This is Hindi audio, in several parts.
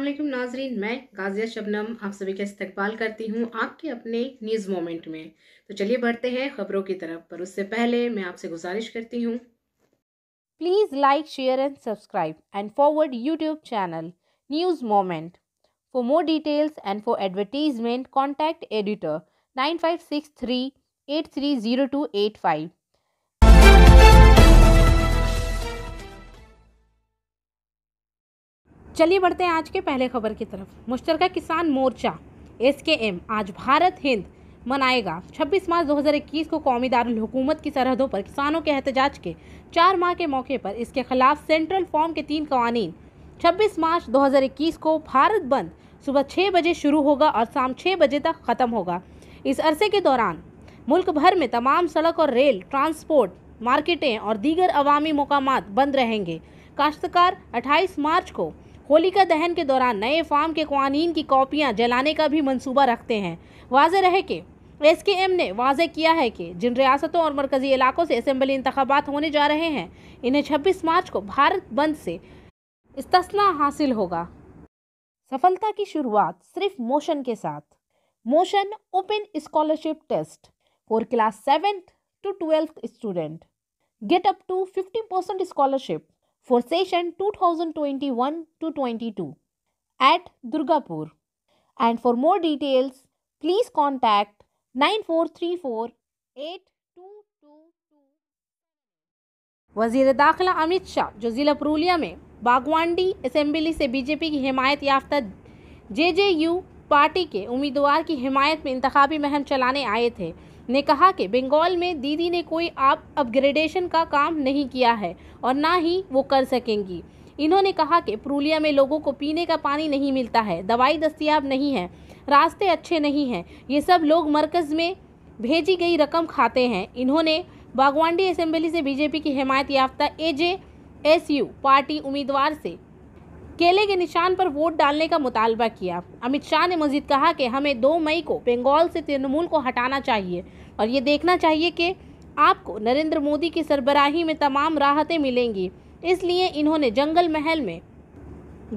असलम नाजरीन मैं गाजिया शबनम आप सभी का इस्तकबाल करती हूँ आपके अपने न्यूज़ मोमेंट में तो चलिए बढ़ते हैं खबरों की तरफ पर उससे पहले मैं आपसे गुजारिश करती हूँ please like share and subscribe and forward YouTube channel news moment for more details and for advertisement contact editor nine five six three eight three zero two eight five चलिए बढ़ते हैं आज के पहले खबर की तरफ मुश्तर किसान मोर्चा एस के एम आज भारत हिंद मनाएगा 26 मार्च 2021 को कौमी दारकूमत की सरहदों पर किसानों के एहतजाज के चार माह के मौके पर इसके खिलाफ सेंट्रल फॉर्म के तीन कवानी 26 मार्च 2021 को भारत बंद सुबह छः बजे शुरू होगा और शाम छः बजे तक ख़त्म होगा इस अरसे के दौरान मुल्क भर में तमाम सड़क और रेल ट्रांसपोर्ट मार्केटें और दीगर अवामी मकाम बंद रहेंगे काश्तकार 28 मार्च को होलिका दहन के दौरान नए फार्म के कवानीन की कॉपियाँ जलाने का भी मनसूबा रखते हैं वाज रहे कि एस के एम ने वाजह किया है कि जिन रियासतों और मरकज़ी इलाकों से असम्बली इंतबात होने जा रहे हैं इन्हें 26 मार्च को भारत बंद से इस्तना हासिल होगा सफलता की शुरुआत सिर्फ मोशन के साथ motion open scholarship test for class seventh to twelfth student get up to fifty percent scholarship for session 2021 to 22 at Durgapur. And for more details, please contact 9434 वजीर दाखिला अमित शाह जो ज़िला पुरुलिया में बागवांडी असम्बली से बीजेपी की हिमायत याफ्ता जे जे यू पार्टी के उम्मीदवार की हिमायत में इंतबी महम चलाने आए थे ने कहा कि बंगाल में दीदी ने कोई आप अपग्रेडेशन का काम नहीं किया है और ना ही वो कर सकेंगी इन्होंने कहा कि पुरुलिया में लोगों को पीने का पानी नहीं मिलता है दवाई दस्तियाब नहीं है रास्ते अच्छे नहीं हैं ये सब लोग मरकज़ में भेजी गई रकम खाते हैं इन्होंने बागवांडी असेंबली से बीजेपी की हिमायत याफ्ता A J S U party उम्मीदवार से केले के निशान पर वोट डालने का मुतालबा किया अमित शाह ने मजीद कहा कि हमें दो मई को बंगाल से तृणमूल को हटाना चाहिए और ये देखना चाहिए कि आपको नरेंद्र मोदी की सरबराही में तमाम राहतें मिलेंगी इसलिए इन्होंने जंगल महल में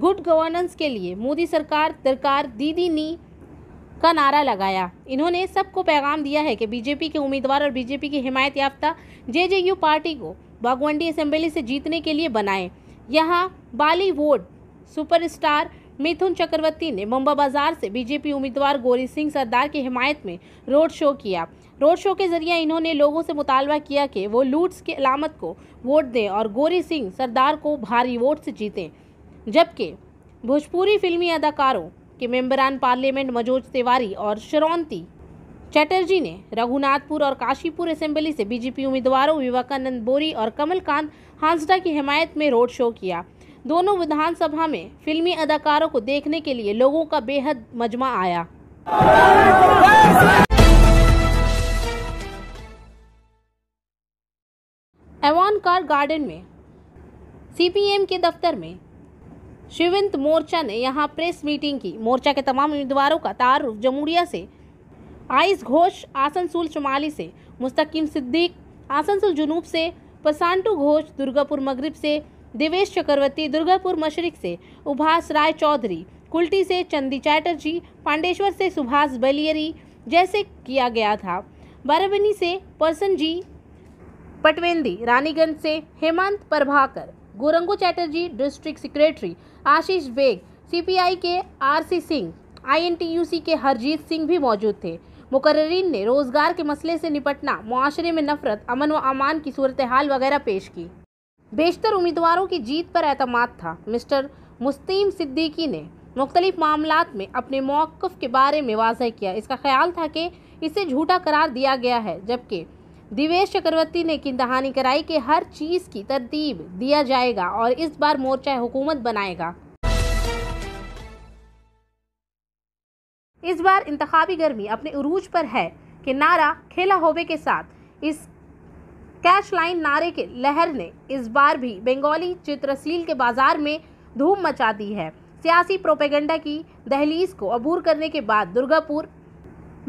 गुड गवर्नेंस के लिए मोदी सरकार दरकार दीदी नी का नारा लगाया इन्होंने सबको पैगाम दिया है कि बीजेपी के उम्मीदवार और बीजेपी की हिमायत याफ्ता जे पार्टी को बागवंडी असम्बली से जीतने के लिए बनाएं यहाँ बाली वोट सुपरस्टार मिथुन चक्रवर्ती ने मुंबा बाजार से बीजेपी उम्मीदवार गौरी सिंह सरदार की हिमायत में रोड शो किया रोड शो के जरिए इन्होंने लोगों से मुतालबा किया कि वो लूट्स की अलामत को वोट दें और गौरी सिंह सरदार को भारी वोट से जीतें जबकि भोजपुरी फिल्मी अदाकारों के मेम्बरान पार्लियामेंट मजोज तिवारी और शरौंती चैटर्जी ने रघुनाथपुर और काशीपुर असेंबली से बीजेपी उम्मीदवारों विवेकानंद बोरी और कमलकांत हांसडा की हिमायत में रोड शो किया दोनों विधानसभा में फिल्मी अदाकारों को देखने के लिए लोगों का बेहद मजमा आया एवान कार गार्डन में सीपीएम के दफ्तर में शिवंत मोर्चा ने यहां प्रेस मीटिंग की मोर्चा के तमाम उम्मीदवारों का तारुफ जमुरिया से आयस घोष आसनसोल शुमाली से मुस्तकीम सिद्दीक आसनसोल जुनूब से पसांटू घोष दुर्गापुर मगरिब से देवेश चक्रवर्ती दुर्गापुर मशरक से उभास राय चौधरी कुल्टी से चंदी चैटर्जी पांडेश्वर से सुभाष बलियरी जैसे किया गया था बरवनी से परसन जी पटवेंदी रानीगंज से Hemant Prabhakar Gourango Chatterjee district secretary Ashish Baig CPI के आरसी सिंह आईएनटीयूसी के हरजीत सिंह भी मौजूद थे मुकर्रीन ने रोजगार के मसले से निपटना मुआरे में नफरत अमन व अमान की सूरत हाल वगैरह पेश की बेशतर उम्मीदवारों की जीत पर अहतमाद था मिस्टर मुस्तीम सिद्दीकी ने मुख्तलिफ मामला में अपने मौक़ के बारे में वाजह किया इसका ख्याल था कि इसे झूठा करार दिया गया है जबकि दिवेश चक्रवर्ती ने किंदहानी कराई कि हर चीज़ की तरतीब दिया जाएगा और इस बार मोर्चा हुकूमत बनाएगा इस बार इंतबी गर्मी अपने उरूज पर है कि नारा खेला होबे के साथ इस कैश लाइन नारे के लहर ने इस बार भी बंगाली चित्रशील के बाजार में धूम मचा दी है सियासी प्रोपेगेंडा की दहलीज को अबूर करने के बाद दुर्गापुर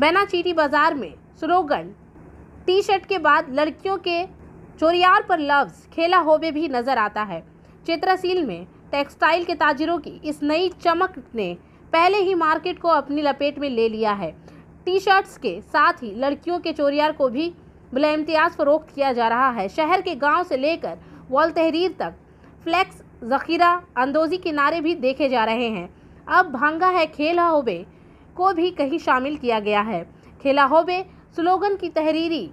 बैनाचीटी बाजार में स्लोगन टी शर्ट के बाद लड़कियों के चोरियार पर लफ्ज़ खेला होवे भी नज़र आता है चित्रशील में टेक्सटाइल के ताजिरों की इस नई चमक ने पहले ही मार्केट को अपनी लपेट में ले लिया है टी शर्ट्स के साथ ही लड़कियों के चोरियार को भी बिला इम्तियाज़ फ़रोख्त किया जा रहा है शहर के गाँव से लेकर वॉल तहरीर तक फ्लैक्स ज़खीरा अंदोज़ी किनारे भी देखे जा रहे हैं अब भांगा है खेला होबे को भी कहीं शामिल किया गया है खेला होबे स्लोगन की तहरीरी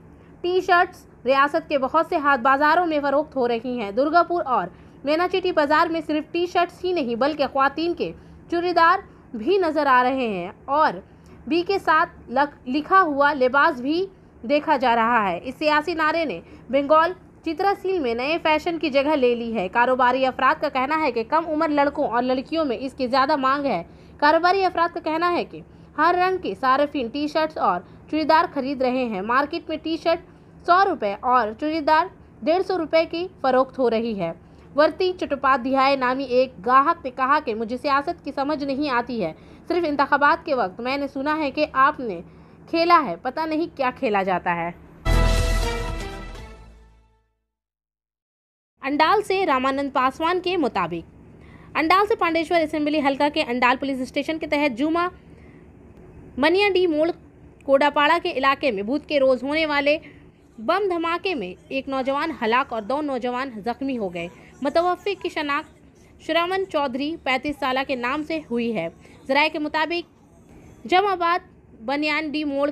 टी शर्ट्स रियासत के बहुत से हाथ बाज़ारों में फ़रोख्त हो रही हैं दुर्गापुर और मेनाचिटी बाज़ार में सिर्फ टी शर्ट्स ही नहीं बल्कि खुवान के चूड़ीदार भी नज़र आ रहे हैं और बी के साथ लिखा हुआ लिबास भी देखा जा रहा है इस सियासी नारे ने बंगाल चित्रशील में नए फैशन की जगह ले ली है कारोबारी अफराद का कहना है कि कम उम्र लड़कों और लड़कियों में इसकी ज़्यादा मांग है कारोबारी अफराद का कहना है कि हर रंग के सार्फिन टी शर्ट्स और चूड़ीदार खरीद रहे हैं मार्केट में टी शर्ट सौ रुपये और चूड़ीदार डेढ़ सौ रुपये की फ़रोख्त हो रही है वर्ती चट्टोपाध्याय नामी एक गाहक ने कहा कि मुझे सियासत की समझ नहीं आती है सिर्फ इंतबात के वक्त मैंने सुना है कि आपने खेला है पता नहीं क्या खेला जाता है अंडाल से रामानंद पासवान के मुताबिक अंडाल से पांडेश्वर असेंबली हलका के अंडाल पुलिस स्टेशन के तहत जुमा मनियाडी मोड़ कोडापाड़ा के इलाके में बुध के रोज़ होने वाले बम धमाके में एक नौजवान हलाक और दो नौजवान जख्मी हो गए मुतवफ़ की शनाख्त श्रावण चौधरी पैंतीस साल के नाम से हुई है जराए के मुताबिक जमाबाद बनियान डी मोड़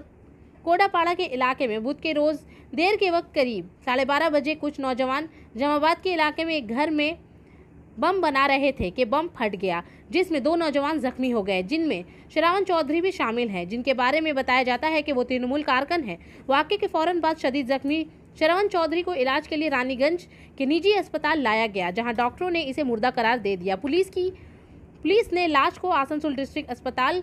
कोडापाड़ा के इलाके में बुध के रोज़ देर के वक्त करीब साढ़े बारह बजे कुछ नौजवान जमाबाद के इलाके में एक घर में बम बना रहे थे कि बम फट गया जिसमें दो नौजवान जख्मी हो गए जिनमें श्रावण चौधरी भी शामिल हैं जिनके बारे में बताया जाता है कि वो तृणमूल कारकन है वाक्य के फौरन बाद शदीद जख्मी श्रवण चौधरी को इलाज के लिए रानीगंज के निजी अस्पताल लाया गया जहां डॉक्टरों ने इसे मुर्दा करार दे दिया पुलिस की पुलिस ने लाश को आसनसोल डिस्ट्रिक्ट अस्पताल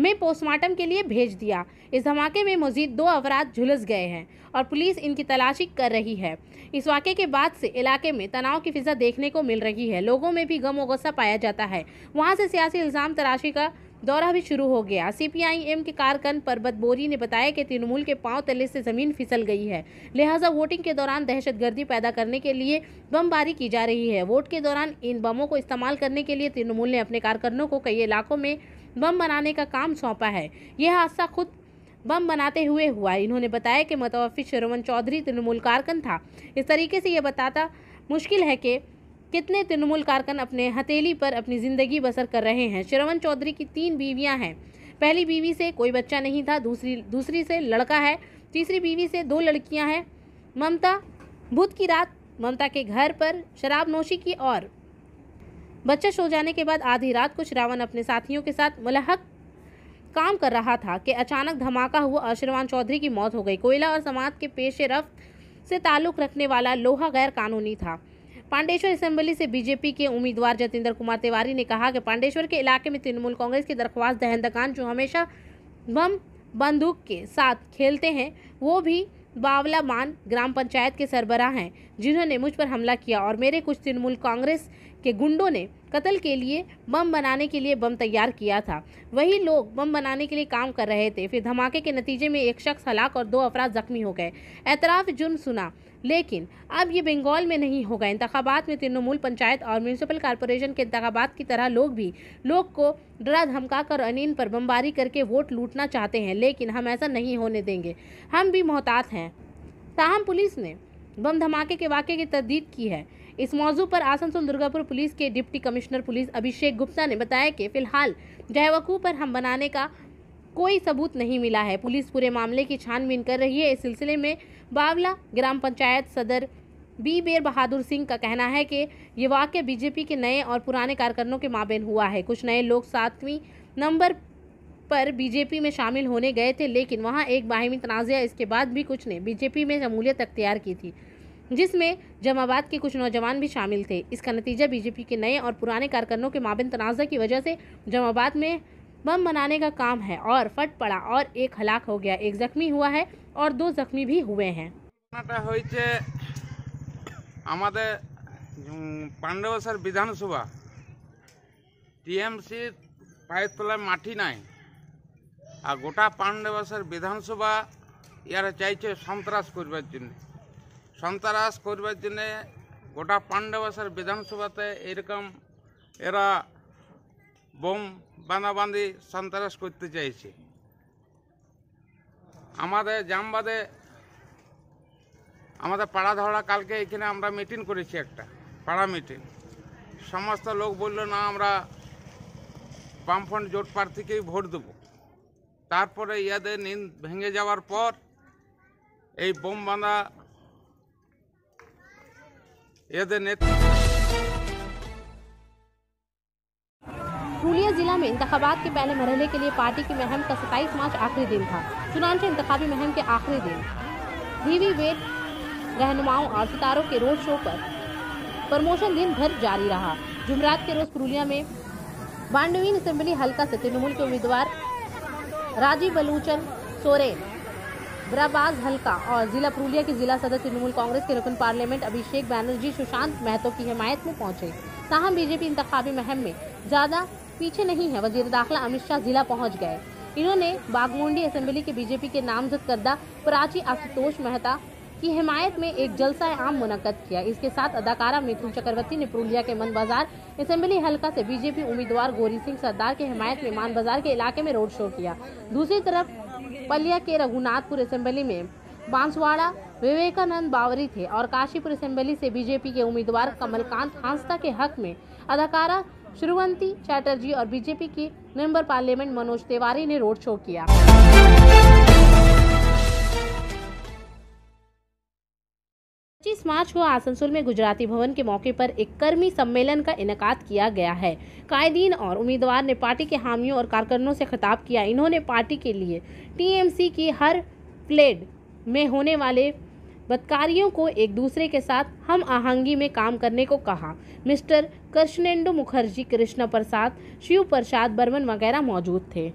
में पोस्टमार्टम के लिए भेज दिया इस धमाके में मजीद दो अफराद झुलस गए हैं और पुलिस इनकी तलाशी कर रही है इस वाक़े के बाद से इलाके में तनाव की फिजा देखने को मिल रही है लोगों में भी गम व गुस्सा पाया जाता है वहाँ से सियासी इल्ज़ाम तराशी का दौरा भी शुरू हो गया सीपीआईएम के कारकन परबत बोरी ने बताया कि तृणमूल के पांव तले से ज़मीन फिसल गई है लिहाजा वोटिंग के दौरान दहशतगर्दी पैदा करने के लिए बमबारी की जा रही है वोट के दौरान इन बमों को इस्तेमाल करने के लिए तृणमूल ने अपने कारकनों को कई इलाकों में बम बनाने का काम सौंपा है यह हादसा खुद बम बनाते हुए हुआ इन्होंने बताया कि मतवफ़ी शरवन चौधरी तृणमूल कारकन था इस तरीके से यह बताता मुश्किल है कि कितने तृणमूल कारकन अपने हथेली पर अपनी ज़िंदगी बसर कर रहे हैं शरवन चौधरी की तीन बीवियां हैं पहली बीवी से कोई बच्चा नहीं था दूसरी दूसरी से लड़का है तीसरी बीवी से दो लड़कियां हैं ममता बुध की रात ममता के घर पर शराब नोशी की और बच्चा सो जाने के बाद आधी रात को श्रावण अपने साथियों के साथ मुलहक काम कर रहा था कि अचानक धमाका हुआ और श्रीवान चौधरी की मौत हो गई कोयला और समाज के पेशे रफ्त से ताल्लुक रखने वाला लोहा गैर कानूनी था पांडेश्वर असेंबली से बीजेपी के उम्मीदवार जतेंद्र कुमार तिवारी ने कहा कि पांडेश्वर के इलाके में तृणमूल कांग्रेस की दरख्वास्त दहंदकान जो हमेशा बम बंदूक के साथ खेलते हैं वो भी बावला मान ग्राम पंचायत के सरबरा हैं जिन्होंने मुझ पर हमला किया और मेरे कुछ तृणमूल कांग्रेस के गुंडों ने कत्ल के लिए बम बनाने के लिए बम तैयार किया था वही लोग बम बनाने के लिए काम कर रहे थे फिर धमाके के नतीजे में एक शख्स हलाक और दो अफराद जख्मी हो गए एतराफ़ जुर्म सुना लेकिन अब ये बंगाल में नहीं होगा इंतबात में तृणमूल पंचायत और म्यूनसिपल कॉरपोरेशन के इंतबात की तरह लोग भी लोग को डरा धमका कर अनिन पर बमबारी करके वोट लूटना चाहते हैं लेकिन हम ऐसा नहीं होने देंगे हम भी मोहतात हैं ताहम पुलिस ने बम धमाके के वाक़े की तरदीद की है इस मौजू पर आसनसोल दुर्गापुर पुलिस के deputy commissioner police Abhishek Gupta ने बताया कि फिलहाल जयवकू पर हम बनाने का कोई सबूत नहीं मिला है पुलिस पूरे मामले की छानबीन कर रही है इस सिलसिले में बावला ग्राम पंचायत सदर बी बेर बहादुर सिंह का कहना है कि ये वाक्य बीजेपी के नए और पुराने कार्यकर्ताओं के माबेन हुआ है कुछ नए लोग सातवीं नंबर पर बीजेपी में शामिल होने गए थे लेकिन वहाँ एक बाहिमी तनाज़ा इसके बाद भी कुछ ने बीजेपी में शमूलियत अख्तियार की थी जिसमें जमावाद के कुछ नौजवान भी शामिल थे इसका नतीजा बीजेपी के नए और पुराने कार्यकर्ताओं के माबिन तनाज़ा की वजह से जमावाद में बम बनाने का काम है और फट पड़ा और एक हलाक हो गया एक जख्मी हुआ है और दो जख्मी भी हुए हैं আমাদের পাণ্ডবসার বিধানসভা টিএমসি পায়ের তলায় মাটি নাই আর গোটা পাণ্ডবসার বিধানসভা ইয়ারা চাইছে সন্ত্রাস করবার জন্য সন্ত্রাস করবার জন্যে গোটা পাণ্ডবাসের বিধানসভাতে এরকম এরা বোম বাঁধাবাঁধি সন্ত্রাস করতে চাইছে আমাদের জামবাদে আমাদের পাড়া ধরা কালকে এখানে আমরা মিটিং করেছি একটা পাড়া মিটিং সমস্ত লোক বলল না আমরা বামফ্রন্ট জোট প্রার্থীকেই ভোট দেব তারপরে ইয়াদের নিন ভেঙে যাওয়ার পর এই বোম বাঁধা पूलिया जिला में इंतबात के पहले मरहले के लिए पार्टी की महम का सताईस मार्च आखिरी दिन था चुनाव इंतबी महम के आखिरी दिन वीवी वेट रहनुमाओं और सितारों के रोड शो पर प्रमोशन दिन भर जारी रहा जुमरात के रोज पुरुलिया में बांडवीन असेंबली हल्का से तृणमूल के उम्मीदवार राजीव बलूचन सोरेन बराबाज हल्का और जिला पुरुलिया के जिला सदर तृणमूल कांग्रेस के रुकन पार्लियामेंट अभिषेक बैनर्जी सुशांत महतो की हिमायत में पहुंचे ताहम बीजेपी इंतबी महम में ज्यादा पीछे नहीं है वजीर दाखिला अमित शाह जिला पहुँच गए इन्होंने बागमुंडी असेंबली के बीजेपी के नामजद करदा प्राची आशुतोष मेहता की हिमायत में एक जलसा आम मुनद किया इसके साथ अदाकारा मिथुन चक्रवर्ती ने पुरुलिया के मन बाजार असेंबली हल्का से बीजेपी उम्मीदवार गोरी सिंह सरदार के हिमायत में मान बाजार के इलाके में रोड शो किया दूसरी तरफ पलिया के रघुनाथपुर असेंबली में बांसवाड़ा विवेकानंद बावरी थे और काशीपुर असेंबली से बीजेपी के उम्मीदवार कमलकांत हांसदा के हक में अदाकारा श्रीवंती चैटर्जी और बीजेपी के मेंबर पार्लियामेंट मनोज तिवारी ने रोड शो किया मार्च को आसनसोल में गुजराती भवन के मौके पर एक कर्मी सम्मेलन का इनका किया गया है कायदीन और उम्मीदवार ने पार्टी के हामियों और कारकरों से खिताब किया इन्होंने पार्टी के लिए टीएमसी की हर प्लेड में होने वाले बदकारियों को एक दूसरे के साथ हम आहंगी में काम करने को कहा मिस्टर कृष्णेंडु मुखर्जी कृष्ण प्रसाद शिव प्रसाद बर्मन वगैरह मौजूद थे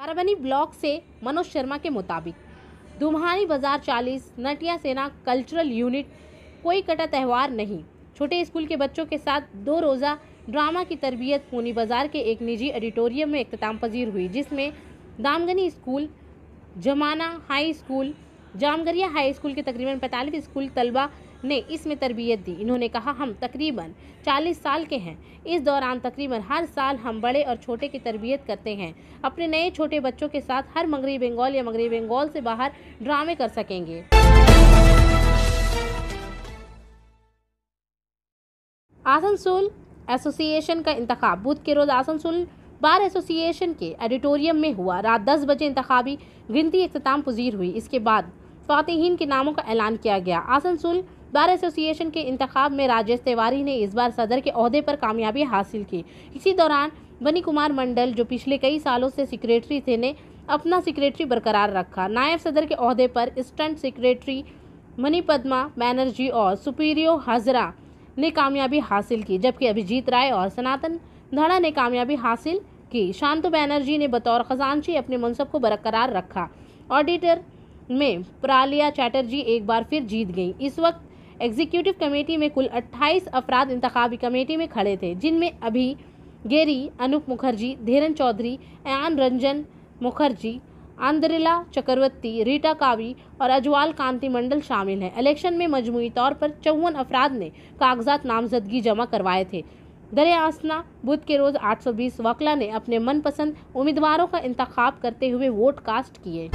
बारावनी ब्लॉक से मनोज शर्मा के मुताबिक दुम्हानी बाजार चालीस नटिया सेना कल्चरल यूनिट कोई कटा त्यौहार नहीं छोटे स्कूल के बच्चों के साथ दो रोज़ा ड्रामा की तरबियत पूनी बाज़ार के एक निजी ऑडिटोरियम में अख्ताम पजीर हुई जिसमें Damgani school Jamana high school Jamgaria high school के तकरीबन पैंतालीस स्कूल तलबा ने इसमें तरबियत दी इन्होंने कहा हम तकरीबन 40 साल के हैं इस दौरान तकरीबन हर साल हम बड़े और छोटे की तरबियत करते हैं अपने नए छोटे बच्चों के साथ हर मगरबी बंगाल या मगरबी बंगाल से बाहर ड्रामे कर सकेंगे आसनसोल एसोसिएशन का इंतखब बुध के रोज़ आसनसोल बार एसोसिएशन के एडिटोरियम में हुआ रात दस बजे इंतबी गिनती अख्ताम पजीर हुई इसके बाद फ़ातहन के नामों का ऐलान किया गया आसनसोल बार एसोसिएशन के इंतखब में राजेश तिवारी ने इस बार सदर के अहदे पर कामयाबी हासिल की इसी दौरान बनी कुमार मंडल जो पिछले कई सालों से सिक्रेटरी थे ने अपना सेक्रेटरी बरकरार रखा नायब सदर के अहदे पर स्टंट मनी पदमा बैनर्जी और सुपीरियो हजरा ने कामयाबी हासिल की जबकि अभिजीत राय और सनातन धड़ा ने कामयाबी हासिल की शांतु बैनर्जी ने बतौर खजानची अपने मनसब को बरकरार रखा ऑडिटर में प्रालिया चैटर्जी एक बार फिर जीत गई इस वक्त एग्जीक्यूटिव कमेटी में कुल 28 अफराद इंतबी कमेटी में खड़े थे जिनमें अभी गेरी अनूप मुखर्जी धीरन चौधरी एन रंजन मुखर्जी आंद्रिला चक्रवर्ती रीटा कावी और अजवाल कांति मंडल शामिल हैं इलेक्शन में मजमू तौर पर चौवन अफराद ने कागजात नामजदगी जमा करवाए थे दर आसना बुध के रोज़ 820 वकला ने अपने मनपसंद उम्मीदवारों का इंतखब करते हुए वोट कास्ट किए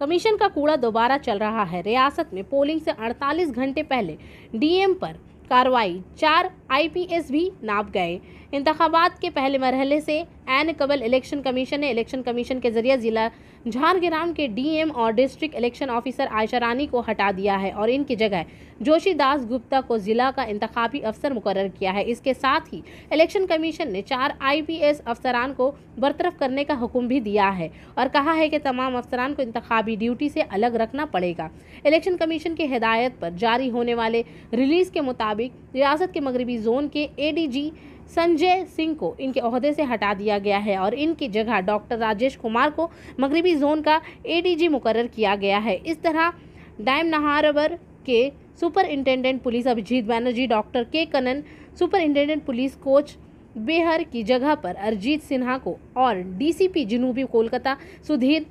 कमीशन का कूड़ा दोबारा चल रहा है रियासत में पोलिंग से 48 घंटे पहले डीएम पर कार्रवाई चार आईपीएस भी नाप गए इंतबात के पहले मरहले से एन कबल इलेक्शन कमीशन ने इलेक्शन कमीशन के जरिए ज़िला झारग्राम के डीएम और district election officer Ayesha Rani को हटा दिया है और इनकी जगह जोशी दास गुप्ता को ज़िला का इंतबी अफसर मुकर किया है इसके साथ ही इलेक्शन कमीशन ने चार आईपीएस अफसरान को बरतरफ करने का हुक्म भी दिया है और कहा है कि तमाम अफसरान को इंतबी ड्यूटी से अलग रखना पड़ेगा इलेक्शन कमीशन की हिदायत पर जारी होने वाले रिलीज़ के मुताबिक रियासत के मगरबी जोन के ए संजय सिंह को इनके अहदे से हटा दिया गया है और इनकी जगह डॉक्टर राजेश कुमार को मगरबी जोन का एडीजी मुकर किया गया है इस तरह डायम नहारवर के इंटेंडेंट police Abhijit Banerjee doctor K Kannan intended police coach बेहर की जगह पर अरजीत सिन्हा को और डीसीपी जनूबी कोलकाता सुधीर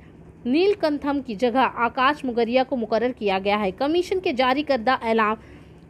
नीलकंथम की जगह आकाश मुगरिया को मुकर्र किया गया है कमीशन के जारी करदा ऐलान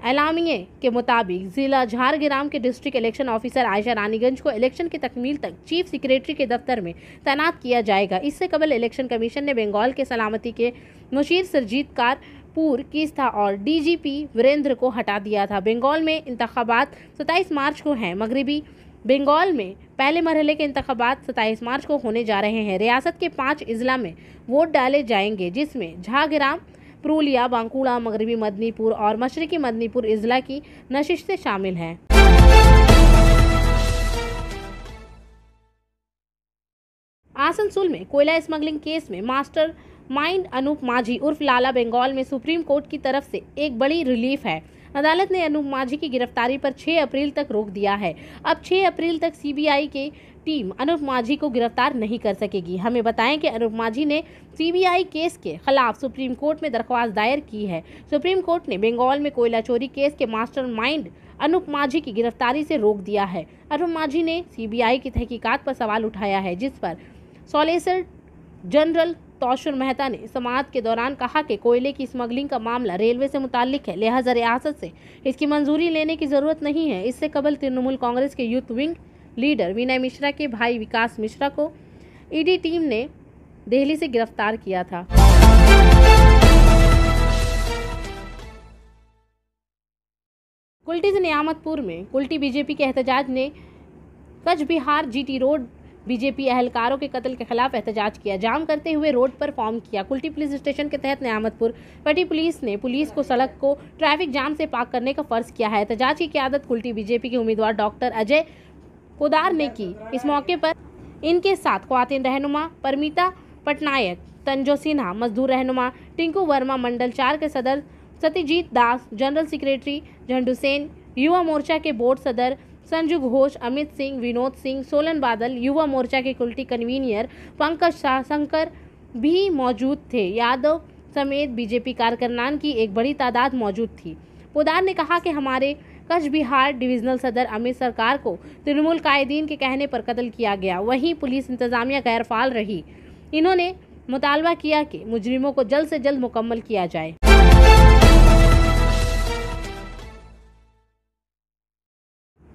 एलामिए के मुताबिक जिला झारग्राम के district election officer Ayesha Raniganj को इलेक्शन की तकमील तक चीफ सेक्रेटरी के दफ्तर में तैनात किया जाएगा इससे कबल इलेक्शन कमीशन ने बंगाल के सलामती के मुशीर सरजीत कार पूर की था और डीजीपी वीरेंद्र को हटा दिया था बंगाल में इंतबात सताईस मार्च को हैं मगरबी बंगाल में पहले मरहले के इंतबात सताईस मार्च को होने जा रहे हैं रियासत के पाँच अजला में वोट डाले जाएंगे जिसमें झागराम पुरुलिया बांकुड़ा मगरबी मदनीपुर और मशरकी मदनीपुर अजला की नशिशें शामिल हैं आसनसोल में कोयला स्मगलिंग केस में मास्टर माइंड अनूप माझी उर्फ लाला बंगाल में सुप्रीम कोर्ट की तरफ से एक बड़ी रिलीफ है अदालत ने अनूप माझी की गिरफ्तारी पर 6 अप्रैल तक रोक दिया है अब 6 अप्रैल तक सीबीआई के टीम अनुप माझी को गिरफ्तार नहीं कर सकेगी हमें बताएं कि अनुप मांझी ने सीबीआई केस के खिलाफ सुप्रीम कोर्ट में दरख्वास्त दायर की है सुप्रीम कोर्ट ने बंगाल में कोयला चोरी केस के मास्टरमाइंड अनुप मांझी की गिरफ्तारी से रोक दिया है अनुप मांझी ने सीबीआई की तहकीकात पर सवाल उठाया है जिस पर सॉलिसिटर जनरल तौशुर मेहता ने समाज के दौरान कहा कि कोयले की स्मगलिंग का मामला रेलवे से मुतालिक है लिहाजा रियासत से इसकी मंजूरी लेने की ज़रूरत नहीं है इससे कबल तृणमूल कांग्रेस के youth wing leader Vinay Mishra के भाई विकास मिश्रा को ईडी टीम ने दिल्ली से गिरफ्तार किया था कुल्टी से नियामतपुर में कुल्टी बीजेपी के एहतजाज ने Cooch Behar GT road BJP अहलकारों के कत्ल के खिलाफ एहतजाज किया जाम करते हुए रोड पर फॉर्म किया कुल्टी पुलिस स्टेशन के तहत नियामतपुर पटी पुलिस ने पुलिस को सड़क को ट्रैफिक जाम से पाक करने का फर्ज किया है एहतजाज की क्यादत कुल्टी बीजेपी के उम्मीदवार डॉक्टर अजय कोदार ने की इस मौके पर इनके साथ खुवान रहनुमा परमिता पटनायक तंजो सिन्हा मजदूर रहनुमा टिंकू वर्मा मंडल चार के सदर सत्यजीत दास जनरल सेक्रेटरी झंडूसेन युवा मोर्चा के बोर्ड सदर संजू घोष अमित सिंह विनोद सिंह सोलन बादल युवा मोर्चा के कुल्टी कन्वीनियर पंकज शाह शंकर भी मौजूद थे यादव समेत बीजेपी कार्यकर्ताओं की एक बड़ी तादाद मौजूद थी पोदार ने कहा कि हमारे कच्छ बिहार डिविजनल सदर अमित सरकार को तृणमूल कायदीन के कहने पर कत्ल किया गया वहीं पुलिस इंतजामिया फाल रही इन्होंने मुतालबा किया कि मुजरिमों को जल्द से जल्द मुकम्मल किया जाए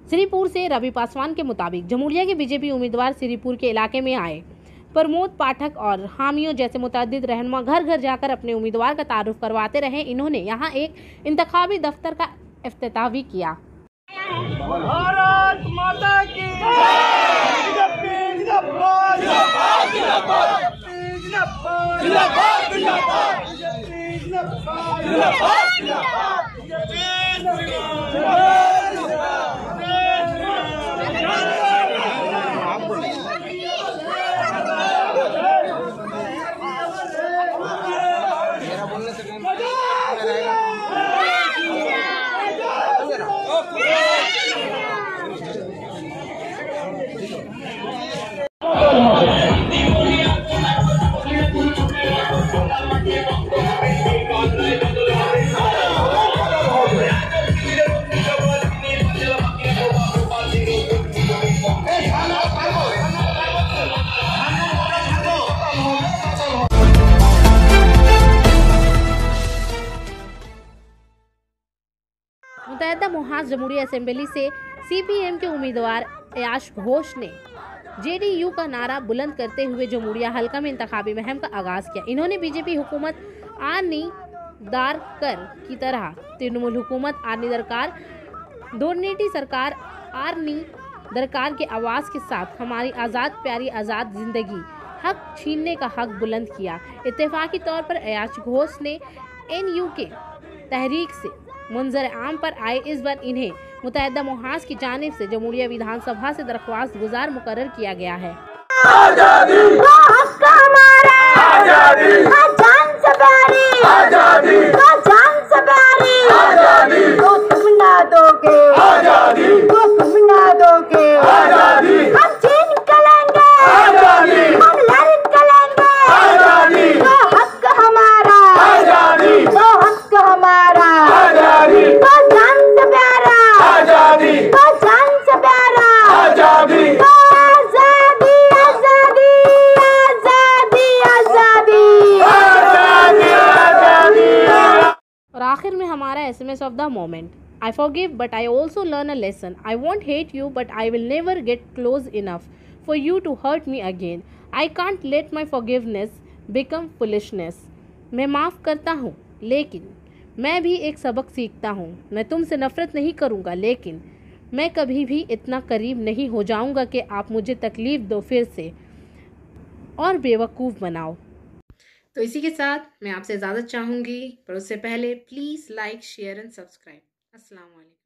श्रीपुर से रवि पासवान के मुताबिक जमुलिया के बीजेपी उम्मीदवार श्रीपुर के इलाके में आए प्रमोद पाठक और हामियों जैसे मुतद रहनुमा घर घर जाकर अपने उम्मीदवार का तारुफ करवाते रहे इन्होंने यहाँ एक इंतबी दफ्तर का अफ्ताह भी किया भारत माता की बनास जमुई असेंबली से सीपीएम के उम्मीदवार अयाश घोष ने जेडीयू का नारा बुलंद करते हुए जमुड़िया हल्का में इंतबी महम का आगाज़ किया इन्होंने बीजेपी हुकूमत आनी दारकर की तरह तृणमूल हुकूमत आनी दरकार दोनीटी सरकार आर्नी दरकार के आवाज़ के साथ हमारी आज़ाद प्यारी आज़ाद जिंदगी हक छीनने का हक बुलंद किया इतफाक़ी तौर पर अयाश घोष ने एनयू के तहरीक से मंजर आम पर आए इस बार इन्हें मुतहदा मुहाज की जानब ऐसी जमुरिया विधानसभा ऐसी दरख्वास्त गुजार मुकर किया गया है आजादी, आजादी, आजादी, आजादी, आजादी, आजादी, आजादी, SMS of the moment. I forgive, but I also learn a lesson. I won't hate you, but I will never get close enough for you to hurt me again. I can't let my forgiveness become foolishness. मैं माफ़ करता हूँ लेकिन मैं भी एक सबक सीखता हूँ मैं तुमसे नफ़रत नहीं करूँगा लेकिन मैं कभी भी इतना करीब नहीं हो जाऊँगा कि आप मुझे तकलीफ़ दो फिर से और बेवकूफ़ बनाओ तो इसी के साथ मैं आपसे इजाज़त चाहूँगी पर उससे पहले please like share and subscribe असलकम